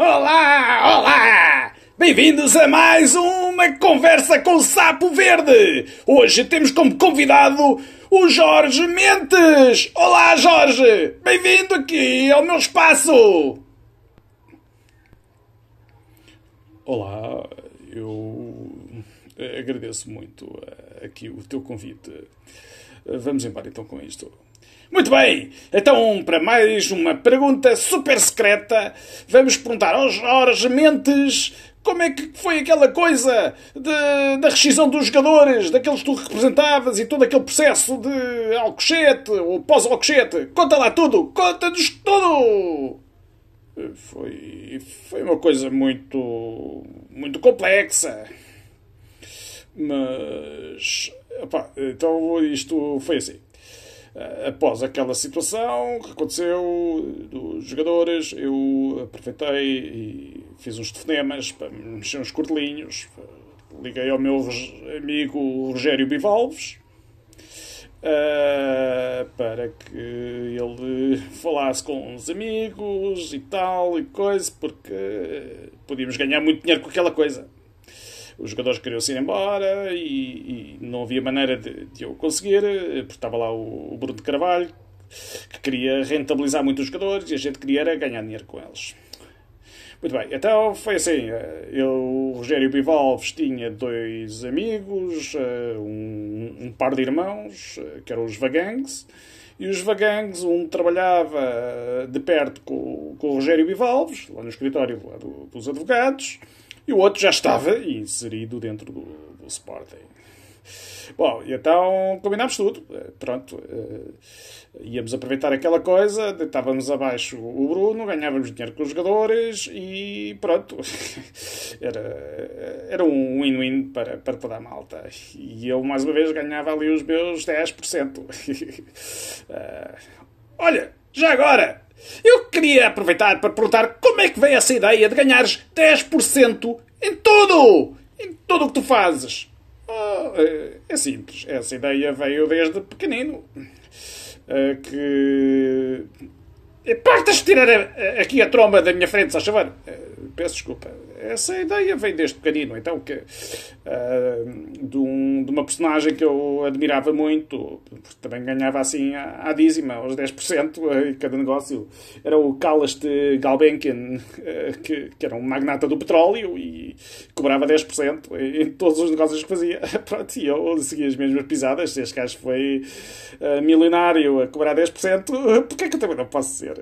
Olá, olá! Bem-vindos a mais uma conversa com o Sapo Verde. Hoje temos como convidado o Jorge Mentes. Olá, Jorge! Bem-vindo aqui ao meu espaço. Olá, eh, agradeço muito eh, aqui o teu convite. Eh, vamos embora então com isto. Muito bem, então para mais uma pergunta super secreta, vamos perguntar aos Jorge Mentes como é que foi aquela coisa de, da rescisão dos jogadores, daqueles que tu representavas e todo aquele processo de Alcochete ou pós-Alcochete? Conta lá tudo, conta-nos tudo! Foi, foi uma coisa muito, muito complexa. Mas, então isto foi assim. Eh, após aquela situação que aconteceu dos jogadores, eu aproveitei e fiz uns telefonemas para mexer uns cordelinhos. Liguei ao meu amigo Rogério Bivalves, eh, para que ele falasse com os amigos e tal e coisa, porque podíamos ganhar muito dinheiro com aquela coisa os jogadores queriam se ir embora e, e não havia maneira de, de, eu conseguir, porque estava lá o, o Bruno de Carvalho, que queria rentabilizar muito os jogadores e a gente queria era ganhar dinheiro com eles. Muito bem, então foi assim. Eh, eu, Rogério Bivalves, tinha dois amigos, eh, um, um par de irmãos, eh, que eram os Vagangues, e os Vagangues, um trabalhava de perto com, com o Rogério Bivalves, lá no escritório lá do, dos advogados, e o outro já estava inserido dentro do, do Sporting. Bom, então combinámos tudo. Eh, pronto, uh, íamos aproveitar aquela coisa, deitávamos abaixo o Bruno, ganhávamos dinheiro com os jogadores e pronto. era, era um win-win para, para toda a malta. E eu, mais uma vez, ganhava ali os meus 10%. uh, eh, olha, já agora! Eu queria aproveitar para perguntar como é que vem essa ideia de ganhares 10% em tudo! Em tudo o que tu fazes! Oh, é, é simples, essa ideia veio desde pequenino. Eh, é que. Partas de tirar aqui a tromba da minha frente, se favor. Eh, peço desculpa. Essa ideia vem desde pequenino, então, que, uh, de, um, de, uma personagem que eu admirava muito, porque também ganhava assim à, à dízima, aos 10% eh, em cada negócio. Era o Callas de Galbenkian, uh, eh, que, que, era um magnata do petróleo e cobrava 10% em, em todos os negócios que fazia. Pronto, e eu seguia as mesmas pisadas. Se este gajo foi uh, milionário a cobrar 10%, porque é que eu também não posso ser?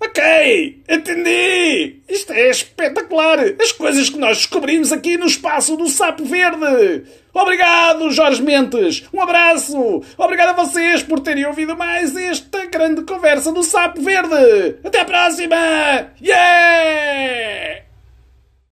Ok, entendi! Isto é espetacular! As coisas que nós descobrimos aqui no espaço do Sapo Verde! Obrigado, Jorge Mentes! Um abraço! Obrigado a vocês por terem ouvido mais esta grande conversa do Sapo Verde! Até à próxima! Yeah!